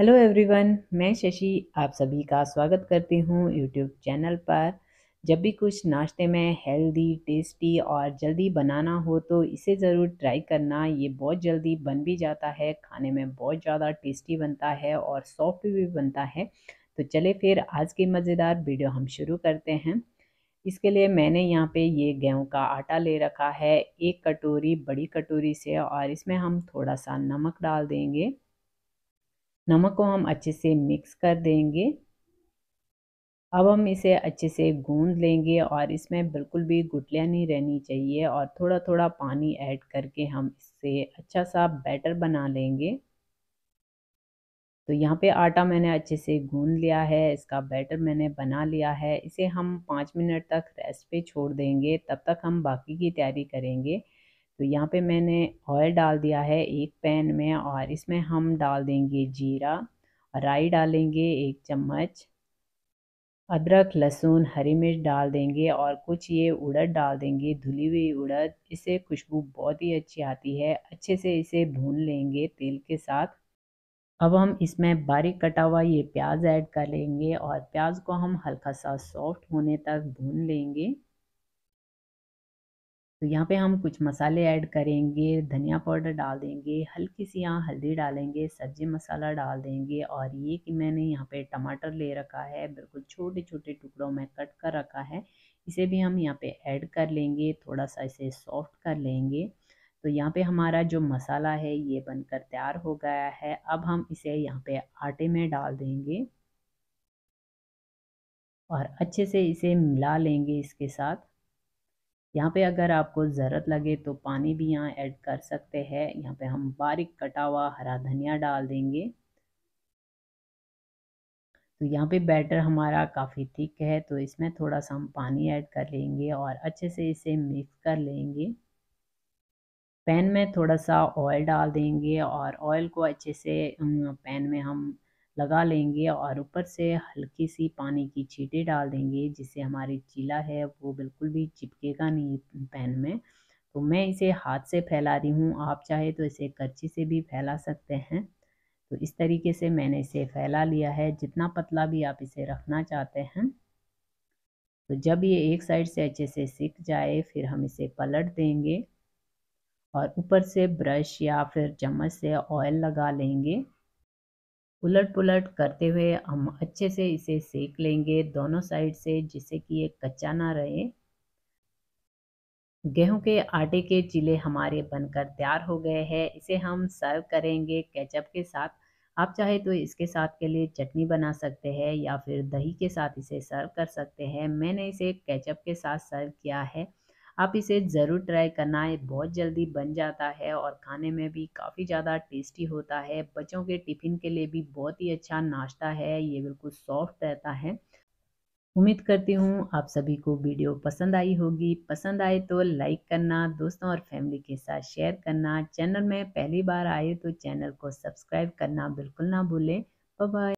hello everyone मैं शशि आप सभी का स्वागत करती हूँ यूट्यूब चैनल पर जब भी कुछ नाश्ते में हेल्दी टेस्टी और जल्दी बनाना हो तो इसे ज़रूर ट्राई करना ये बहुत जल्दी बन भी जाता है खाने में बहुत ज़्यादा टेस्टी बनता है और सॉफ्ट भी बनता है तो चले फिर आज की मज़ेदार वीडियो हम शुरू करते हैं इसके लिए मैंने यहाँ पे ये गेहूँ का आटा ले रखा है एक कटोरी बड़ी कटोरी से और इसमें हम थोड़ा सा नमक डाल देंगे नमक को हम अच्छे से मिक्स कर देंगे अब हम इसे अच्छे से गूंद लेंगे और इसमें बिल्कुल भी गुटलियाँ नहीं रहनी चाहिए और थोड़ा थोड़ा पानी ऐड करके हम इससे अच्छा सा बैटर बना लेंगे तो यहाँ पे आटा मैंने अच्छे से गूंद लिया है इसका बैटर मैंने बना लिया है इसे हम पाँच मिनट तक रेस्ट पे छोड़ देंगे तब तक हम बाकी की तैयारी करेंगे तो यहाँ पे मैंने ऑयल डाल दिया है एक पैन में और इसमें हम डाल देंगे जीरा राई डालेंगे एक चम्मच अदरक लहसुन हरी मिर्च डाल देंगे और कुछ ये उड़द डाल देंगे धुली हुई उड़द इसे खुशबू बहुत ही अच्छी आती है अच्छे से इसे भून लेंगे तेल के साथ अब हम इसमें बारीक कटा हुआ ये प्याज ऐड कर लेंगे और प्याज को हम हल्का सा सॉफ्ट होने तक भून लेंगे तो यहाँ पे हम कुछ मसाले ऐड करेंगे धनिया पाउडर डाल देंगे हल्की सी यहाँ हल्दी डालेंगे सब्जी मसाला डाल देंगे और ये कि मैंने यहाँ पे टमाटर ले रखा है बिल्कुल छोटे छोटे टुकड़ों में कट कर रखा है इसे भी हम यहाँ पे ऐड कर लेंगे थोड़ा सा इसे सॉफ्ट कर लेंगे तो यहाँ पे हमारा जो मसाला है ये बनकर तैयार हो गया है अब हम इसे यहाँ पे आटे में डाल देंगे और अच्छे से इसे मिला लेंगे इसके साथ यहाँ पे अगर आपको ज़रूरत लगे तो पानी भी यहाँ ऐड कर सकते हैं यहाँ पे हम बारीक कटा हुआ हरा धनिया डाल देंगे तो यहाँ पे बैटर हमारा काफ़ी थिक है तो इसमें थोड़ा सा हम पानी ऐड कर लेंगे और अच्छे से इसे मिक्स कर लेंगे पैन में थोड़ा सा ऑयल डाल देंगे और ऑयल को अच्छे से पैन में हम लगा लेंगे और ऊपर से हल्की सी पानी की छीटे डाल देंगे जिससे हमारी चीला है वो बिल्कुल भी चिपकेगा नहीं पैन में तो मैं इसे हाथ से फैला रही हूँ आप चाहे तो इसे कच्ची से भी फैला सकते हैं तो इस तरीके से मैंने इसे फैला लिया है जितना पतला भी आप इसे रखना चाहते हैं तो जब ये एक साइड से अच्छे से सीख जाए फिर हम इसे पलट देंगे और ऊपर से ब्रश या फिर चम्मच से ऑयल लगा लेंगे उलट पुलट करते हुए हम अच्छे से इसे सेक लेंगे दोनों साइड से जिससे कि ये कच्चा ना रहे गेहूं के आटे के चिले हमारे बनकर तैयार हो गए हैं इसे हम सर्व करेंगे केचप के साथ आप चाहे तो इसके साथ के लिए चटनी बना सकते हैं या फिर दही के साथ इसे सर्व कर सकते हैं मैंने इसे केचप के साथ सर्व किया है आप इसे ज़रूर ट्राई करना ये बहुत जल्दी बन जाता है और खाने में भी काफ़ी ज़्यादा टेस्टी होता है बच्चों के टिफ़िन के लिए भी बहुत ही अच्छा नाश्ता है ये बिल्कुल सॉफ्ट रहता है उम्मीद करती हूँ आप सभी को वीडियो पसंद आई होगी पसंद आए तो लाइक करना दोस्तों और फैमिली के साथ शेयर करना चैनल में पहली बार आए तो चैनल को सब्सक्राइब करना बिल्कुल ना भूलें बाय